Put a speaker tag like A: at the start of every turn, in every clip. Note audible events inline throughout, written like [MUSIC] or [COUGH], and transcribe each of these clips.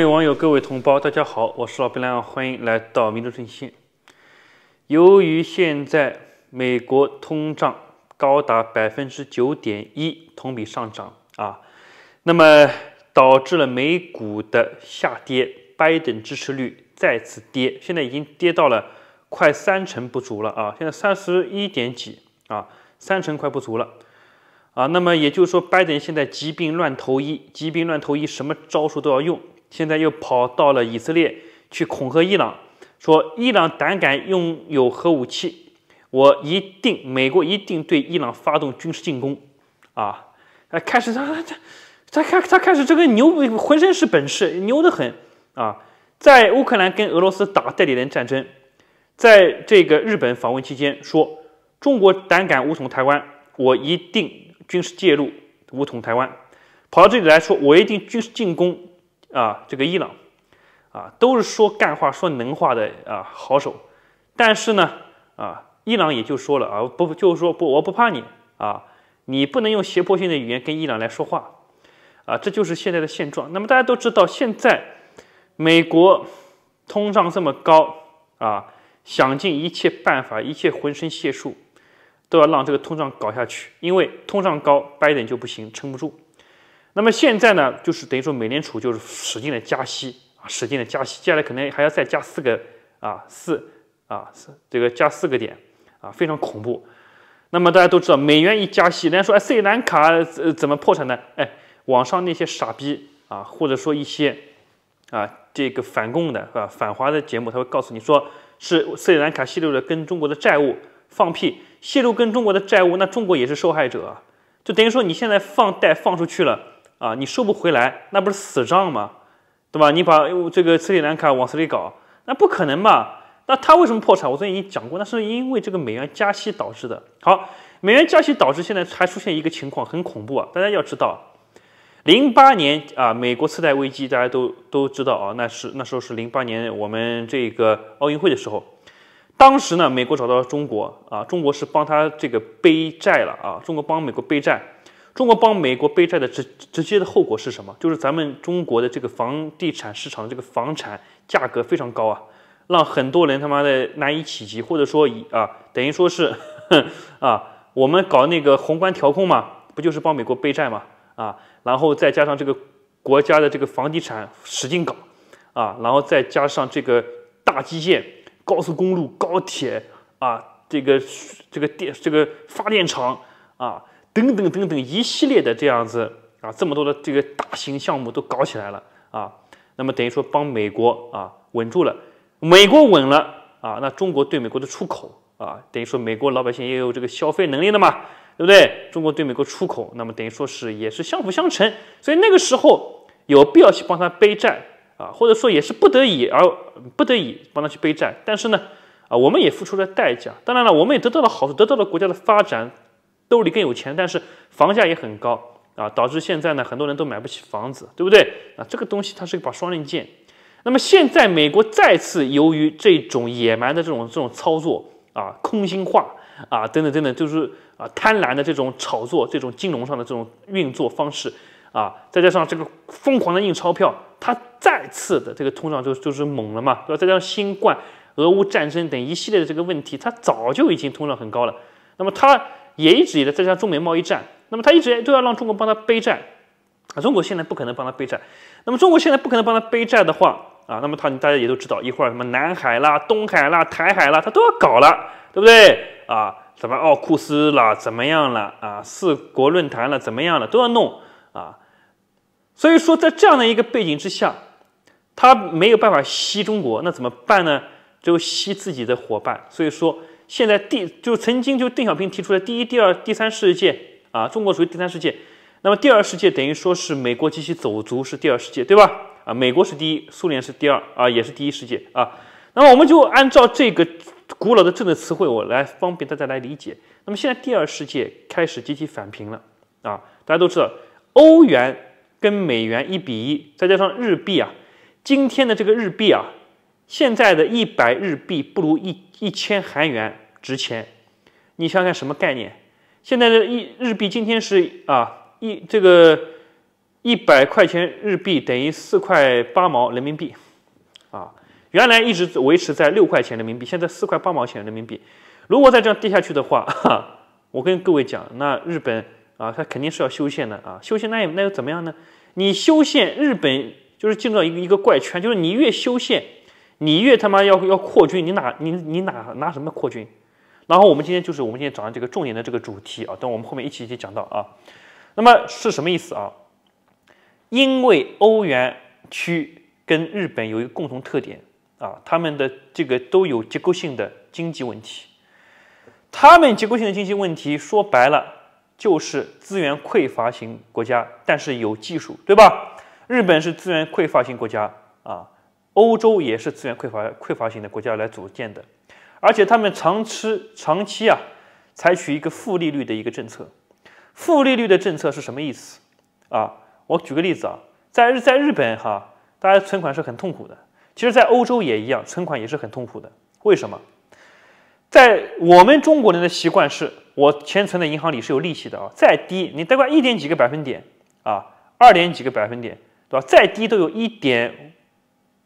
A: 各位网友，各位同胞，大家好，我是老白梁，欢迎来到民族前线。由于现在美国通胀高达百分之九点一，同比上涨啊，那么导致了美股的下跌，拜登支持率再次跌，现在已经跌到了快三成不足了啊，现在三十一点几啊，三成快不足了啊，那么也就是说，拜登现在急病乱投医，急病乱投医，什么招数都要用。现在又跑到了以色列去恐吓伊朗，说伊朗胆敢拥有核武器，我一定美国一定对伊朗发动军事进攻啊！开始他他他开他开始这个牛，浑身是本事，牛得很啊！在乌克兰跟俄罗斯打代理人战争，在这个日本访问期间说中国胆敢武统台湾，我一定军事介入武统台湾，跑到这里来说我一定军事进攻。啊，这个伊朗，啊，都是说干话、说能话的啊，好手。但是呢，啊，伊朗也就说了啊，不，就是说不，我不怕你啊，你不能用胁迫性的语言跟伊朗来说话啊，这就是现在的现状。那么大家都知道，现在美国通胀这么高啊，想尽一切办法，一切浑身解数，都要让这个通胀搞下去，因为通胀高拜登就不行，撑不住。那么现在呢，就是等于说美联储就是使劲的加息啊，使劲的加息，接下来可能还要再加四个啊四啊四这个加四个点啊，非常恐怖。那么大家都知道，美元一加息，人家说哎，斯里兰卡呃怎么破产呢？哎，网上那些傻逼啊，或者说一些啊这个反共的啊反华的节目，他会告诉你说是斯里兰卡泄露了跟中国的债务，放屁，泄露跟中国的债务，那中国也是受害者啊，就等于说你现在放贷放出去了。啊，你收不回来，那不是死账吗？对吧？你把这个斯里兰卡往死里搞，那不可能吧？那他为什么破产？我昨天已经讲过，那是因为这个美元加息导致的。好，美元加息导致现在还出现一个情况，很恐怖啊！大家要知道，零八年啊，美国次贷危机，大家都都知道啊，那是那时候是零八年我们这个奥运会的时候，当时呢，美国找到中国啊，中国是帮他这个背债了啊，中国帮美国背债。中国帮美国背债的直直接的后果是什么？就是咱们中国的这个房地产市场，这个房产价格非常高啊，让很多人他妈的难以企及，或者说以啊，等于说是 [LAUGHS] 啊，我们搞那个宏观调控嘛，不就是帮美国背债嘛？啊，然后再加上这个国家的这个房地产使劲搞啊，然后再加上这个大基建、高速公路、高铁啊，这个这个电、这个发电厂啊。等等等等一系列的这样子啊，这么多的这个大型项目都搞起来了啊，那么等于说帮美国啊稳住了，美国稳了啊，那中国对美国的出口啊，等于说美国老百姓也有这个消费能力了嘛，对不对？中国对美国出口，那么等于说是也是相辅相成，所以那个时候有必要去帮他背债啊，或者说也是不得已而不得已帮他去背债，但是呢啊，我们也付出了代价，当然了，我们也得到了好处，得到了国家的发展。兜里更有钱，但是房价也很高啊，导致现在呢很多人都买不起房子，对不对啊？这个东西它是一把双刃剑。那么现在美国再次由于这种野蛮的这种这种操作啊、空心化啊等等等等，就是啊贪婪的这种炒作、这种金融上的这种运作方式啊，再加上这个疯狂的印钞票，它再次的这个通胀就就是猛了嘛。对吧？再加上新冠、俄乌战争等一系列的这个问题，它早就已经通胀很高了。那么它。也一直也在在加中美贸易战，那么他一直都要让中国帮他背债，啊，中国现在不可能帮他背债，那么中国现在不可能帮他背债的话，啊，那么他大家也都知道，一会儿什么南海啦、东海啦、台海啦，他都要搞了，对不对？啊，什么奥库斯啦，怎么样了？啊，四国论坛了，怎么样了？都要弄啊，所以说在这样的一个背景之下，他没有办法吸中国，那怎么办呢？只有吸自己的伙伴，所以说。现在第就曾经就邓小平提出的第一、第二、第三世界啊，中国属于第三世界，那么第二世界等于说是美国及其走卒是第二世界，对吧？啊，美国是第一，苏联是第二啊，也是第一世界啊。那么我们就按照这个古老的政治词汇，我来方便大家来理解。那么现在第二世界开始集体反贫了啊！大家都知道，欧元跟美元一比一，再加上日币啊，今天的这个日币啊。现在的一百日币不如一一千韩元值钱，你想想什么概念？现在的一日币今天是啊一这个一百块钱日币等于四块八毛人民币，啊，原来一直维持在六块钱人民币，现在四块八毛钱人民币。如果再这样跌下去的话，我跟各位讲，那日本啊，它肯定是要修宪的啊，修宪那又那又怎么样呢？你修宪，日本就是进入到一个一个怪圈，就是你越修宪。你越他妈要要扩军，你哪你你哪拿什么扩军？然后我们今天就是我们今天讲的这个重点的这个主题啊，等我们后面一起一起讲到啊。那么是什么意思啊？因为欧元区跟日本有一个共同特点啊，他们的这个都有结构性的经济问题。他们结构性的经济问题说白了就是资源匮乏型国家，但是有技术，对吧？日本是资源匮乏型国家啊。欧洲也是资源匮乏、匮乏型的国家来组建的，而且他们长期、长期啊，采取一个负利率的一个政策。负利率的政策是什么意思啊？我举个例子啊，在日在日本哈，大家存款是很痛苦的。其实，在欧洲也一样，存款也是很痛苦的。为什么？在我们中国人的习惯是，我钱存在银行里是有利息的啊，再低，你大概一点几个百分点啊，二点几个百分点，对吧？再低都有一点。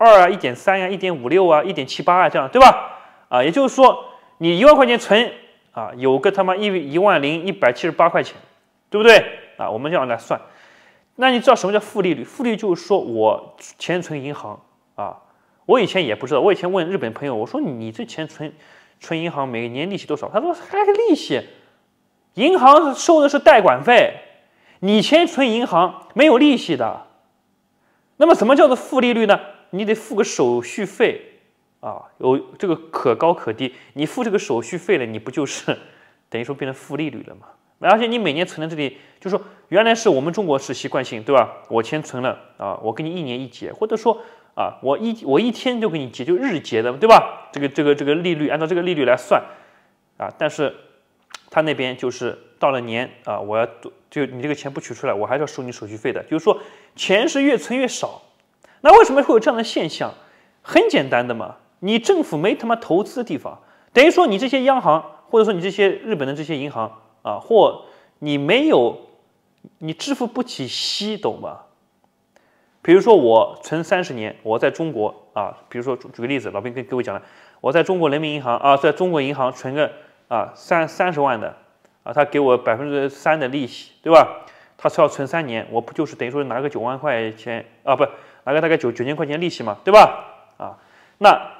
A: 二啊，一点三呀，一点五六啊，一点七八啊，这样对吧？啊，也就是说你一万块钱存啊，有个他妈一一万零一百七十八块钱，对不对？啊，我们这样来算。那你知道什么叫负利率？负利率就是说我钱存银行啊，我以前也不知道，我以前问日本朋友，我说你这钱存存银行每年利息多少？他说还利息？银行收的是贷款费，你钱存银行没有利息的。那么什么叫做负利率呢？你得付个手续费，啊，有这个可高可低。你付这个手续费了，你不就是 [LAUGHS] 等于说变成负利率了吗？而且你每年存在这里，就是原来是我们中国是习惯性，对吧？我钱存了啊，我给你一年一结，或者说啊，我一我一天就给你结，就日结的，对吧？这个这个这个利率按照这个利率来算，啊，但是他那边就是到了年啊，我要就你这个钱不取出来，我还是要收你手续费的，就是说钱是越存越少。那为什么会有这样的现象？很简单的嘛，你政府没他妈投资的地方，等于说你这些央行，或者说你这些日本的这些银行啊，或你没有，你支付不起息，懂吗？比如说我存三十年，我在中国啊，比如说举个例子，老兵跟各位讲了，我在中国人民银行啊，在中国银行存个啊三三十万的啊，他给我百分之三的利息，对吧？他是要存三年，我不就是等于说拿个九万块钱啊？不。拿个大概九九千块钱利息嘛，对吧？啊，那，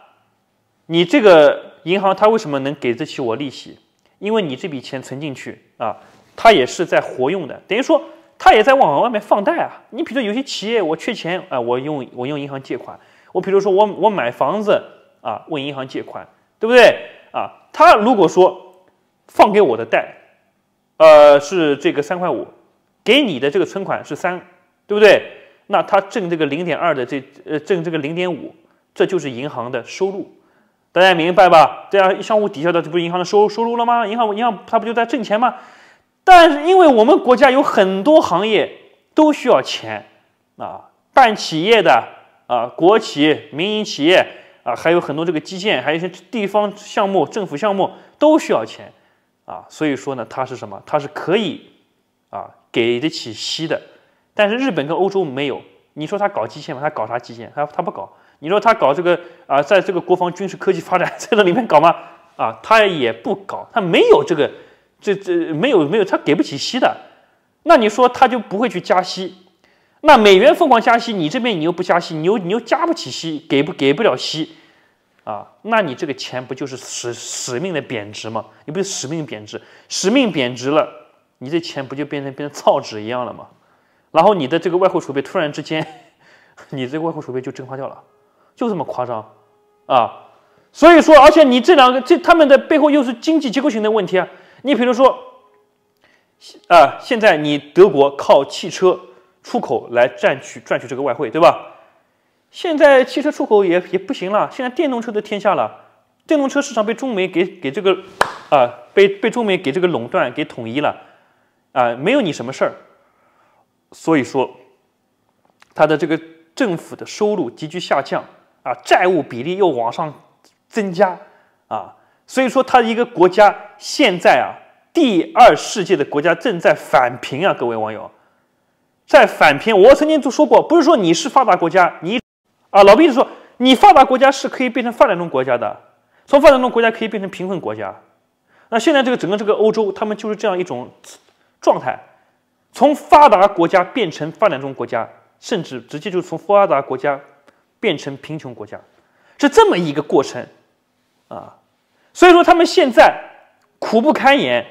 A: 你这个银行它为什么能给得起我利息？因为你这笔钱存进去啊，它也是在活用的，等于说它也在往外面放贷啊。你比如有些企业我缺钱啊，我用我用银行借款，我比如说我我买房子啊，问银行借款，对不对？啊，他如果说放给我的贷，呃，是这个三块五，给你的这个存款是三，对不对？那它挣这个零点二的这呃挣这个零点五，这就是银行的收入，大家明白吧？这样相互抵消的，这不是银行的收收入了吗？银行银行它不就在挣钱吗？但是因为我们国家有很多行业都需要钱啊，办企业的啊，国企、民营企业啊，还有很多这个基建，还有一些地方项目、政府项目都需要钱啊，所以说呢，它是什么？它是可以啊给得起息的。但是日本跟欧洲没有，你说他搞基建吗？他搞啥基建？他他不搞。你说他搞这个啊，在这个国防军事科技发展 [LAUGHS] 在这里面搞吗？啊，他也不搞，他没有这个，这这没有没有，他给不起息的。那你说他就不会去加息？那美元疯狂加息，你这边你又不加息，你又你又加不起息，给不给不了息啊？那你这个钱不就是使使命的贬值吗？你不使命贬值，使命贬值了，你这钱不就变成变成造纸一样了吗？然后你的这个外汇储备突然之间，[LAUGHS] 你这个外汇储备就蒸发掉了，就这么夸张啊！所以说，而且你这两个这他们的背后又是经济结构性的问题啊。你比如说啊，现在你德国靠汽车出口来赚取赚取这个外汇，对吧？现在汽车出口也也不行了，现在电动车的天下了，电动车市场被中美给给这个啊被被中美给这个垄断给统一了啊，没有你什么事儿。所以说，他的这个政府的收入急剧下降啊，债务比例又往上增加啊，所以说他一个国家现在啊，第二世界的国家正在返贫啊，各位网友，在返贫。我曾经就说过，不是说你是发达国家，你啊，老毕就说你发达国家是可以变成发展中国家的，从发展中国家可以变成贫困国家。那现在这个整个这个欧洲，他们就是这样一种状态。从发达国家变成发展中国家，甚至直接就从发达国家变成贫穷国家，是这么一个过程啊。所以说，他们现在苦不堪言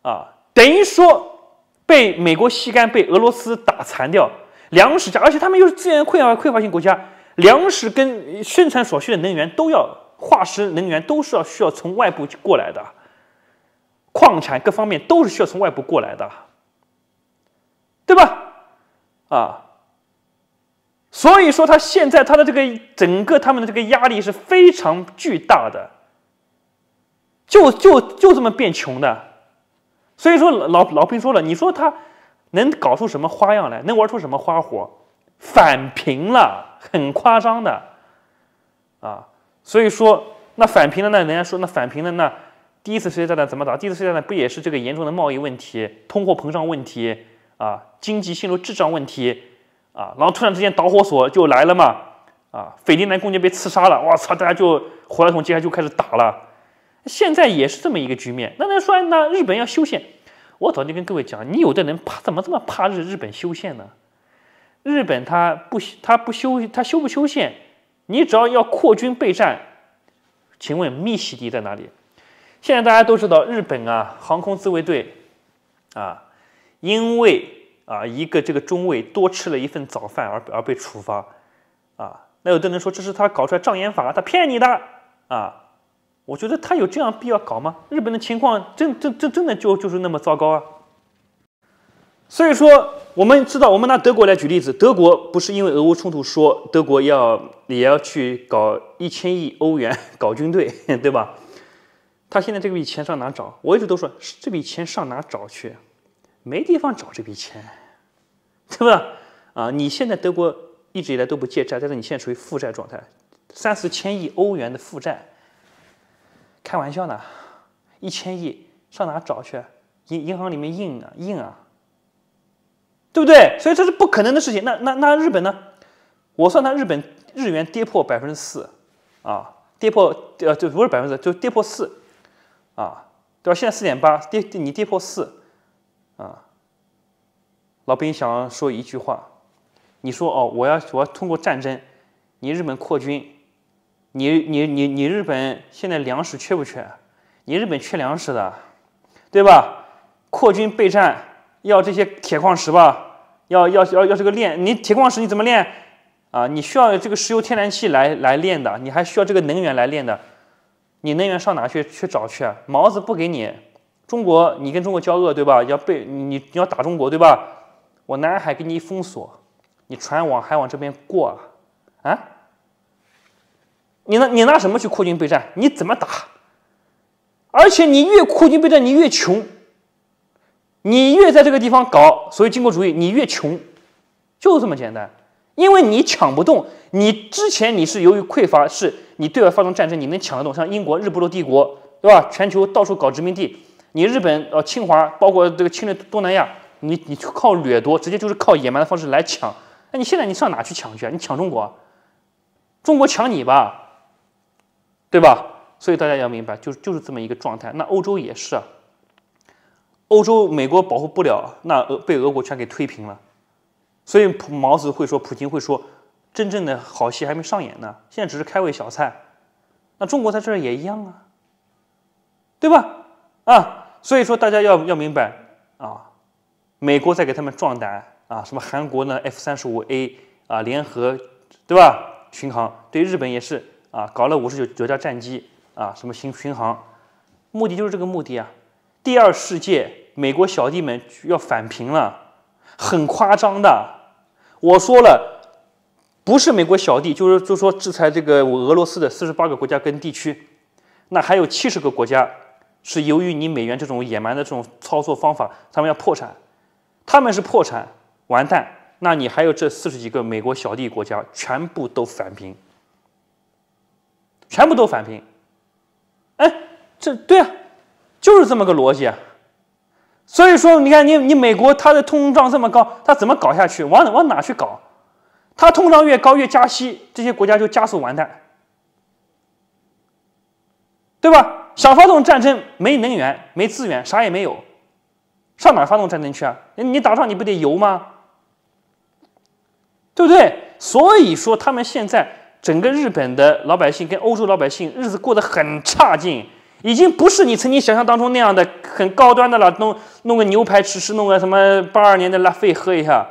A: 啊，等于说被美国吸干，被俄罗斯打残掉，粮食价，而且他们又是资源匮乏匮乏型国家，粮食跟生产所需的能源都要化石能源都是要需要从外部过来的，矿产各方面都是需要从外部过来的。对吧？啊，所以说他现在他的这个整个他们的这个压力是非常巨大的，就就就这么变穷的。所以说老老平说了，你说他能搞出什么花样来？能玩出什么花活？反平了，很夸张的啊。所以说那反平的那人家说那反平的那第一次世界大战怎么打？第一次世界大战不也是这个严重的贸易问题、通货膨胀问题？啊，经济陷入滞胀问题，啊，然后突然之间导火索就来了嘛，啊，斐迪南公爵被刺杀了，我操，大家就火药桶，接下来就开始打了。现在也是这么一个局面，那人说那日本要修宪，我早就跟各位讲，你有的人怕怎么这么怕日日本修宪呢？日本他不他不修他修不修宪，你只要要扩军备战，请问密西迪在哪里？现在大家都知道日本啊，航空自卫队啊。因为啊，一个这个中尉多吃了一份早饭而而被处罚，啊，那有的人说这是他搞出来障眼法，他骗你的啊，我觉得他有这样必要搞吗？日本的情况真真真真的就就是那么糟糕啊，所以说我们知道，我们拿德国来举例子，德国不是因为俄乌冲突说德国要也要去搞一千亿欧元 [LAUGHS] 搞军队对吧？他现在这笔钱上哪找？我一直都说这笔钱上哪找去？没地方找这笔钱，[LAUGHS] 对吧？啊，你现在德国一直以来都不借债，但是你现在处于负债状态，三四千亿欧元的负债，开玩笑呢，一千亿上哪找去？银银行里面印啊印啊，对不对？所以这是不可能的事情。那那那日本呢？我算它日本日元跌破百分之四，啊，跌破呃就不是百分之，就跌破四，啊，对吧？现在四点八，跌你跌破四。老兵想说一句话，你说哦，我要我要通过战争，你日本扩军，你你你你日本现在粮食缺不缺？你日本缺粮食的，对吧？扩军备战要这些铁矿石吧？要要要要这个炼，你铁矿石你怎么炼啊？你需要这个石油天然气来来炼的，你还需要这个能源来炼的，你能源上哪去去找去啊？毛子不给你，中国你跟中国交恶对吧？要被你你要打中国对吧？我南海给你封锁，你船往还往这边过，啊？你拿你拿什么去扩军备战？你怎么打？而且你越扩军备战，你越穷。你越在这个地方搞所谓军国主义，你越穷，就这么简单。因为你抢不动，你之前你是由于匮乏，是你对外发动战争，你能抢得动？像英国、日不落帝国，对吧？全球到处搞殖民地，你日本呃侵华，包括这个侵略东南亚。你你靠掠夺，直接就是靠野蛮的方式来抢。哎，你现在你上哪去抢去？啊？你抢中国，中国抢你吧，对吧？所以大家要明白，就是就是这么一个状态。那欧洲也是，欧洲美国保护不了，那被俄国全给推平了。所以普毛子会说，普京会说，真正的好戏还没上演呢，现在只是开胃小菜。那中国在这儿也一样啊，对吧？啊，所以说大家要要明白啊。美国在给他们壮胆啊，什么韩国呢？F 三十五 A 啊，联合，对吧？巡航对日本也是啊，搞了五十九九架战机啊，什么巡巡航，目的就是这个目的啊。第二世界，美国小弟们要反平了，很夸张的。我说了，不是美国小弟，就是就说制裁这个俄罗斯的四十八个国家跟地区，那还有七十个国家是由于你美元这种野蛮的这种操作方法，他们要破产。他们是破产完蛋，那你还有这四十几个美国小弟国家全部都反贫，全部都反贫。哎，这对啊，就是这么个逻辑啊。所以说，你看你你美国它的通胀这么高，它怎么搞下去？往往哪去搞？它通胀越高越加息，这些国家就加速完蛋，对吧？想发动战争，没能源，没资源，啥也没有。上哪发动战争去啊？你打仗你不得游吗？对不对？所以说他们现在整个日本的老百姓跟欧洲老百姓日子过得很差劲，已经不是你曾经想象当中那样的很高端的了。弄弄个牛排吃吃，弄个什么八二年的拉菲喝一下，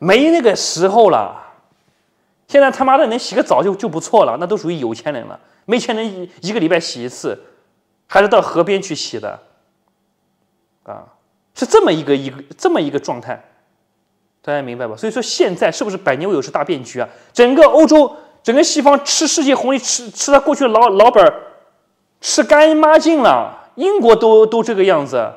A: 没那个时候了。现在他妈的能洗个澡就就不错了，那都属于有钱人了。没钱人一个礼拜洗一次，还是到河边去洗的。啊，是这么一个一个这么一个状态，大家明白吧？所以说现在是不是百年未有之大变局啊？整个欧洲，整个西方吃世界红利，吃吃了过去老老本儿，吃干抹净了。英国都都这个样子，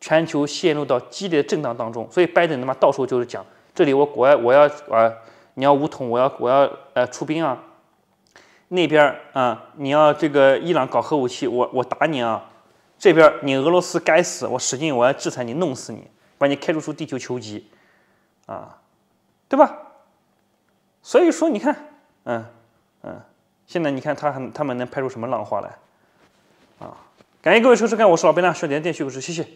A: 全球陷入到激烈的震荡当中。所以拜登他妈到处就是讲，这里我国外我要呃，你要武统，我要我要呃出兵啊，那边啊你要这个伊朗搞核武器，我我打你啊。这边你俄罗斯该死，我使劲我要制裁你，弄死你，把你开除出地球球籍，啊，对吧？所以说你看，嗯嗯，现在你看他他们能拍出什么浪花来？啊，感谢各位收看，我是老贝纳，说点电视故事，谢谢。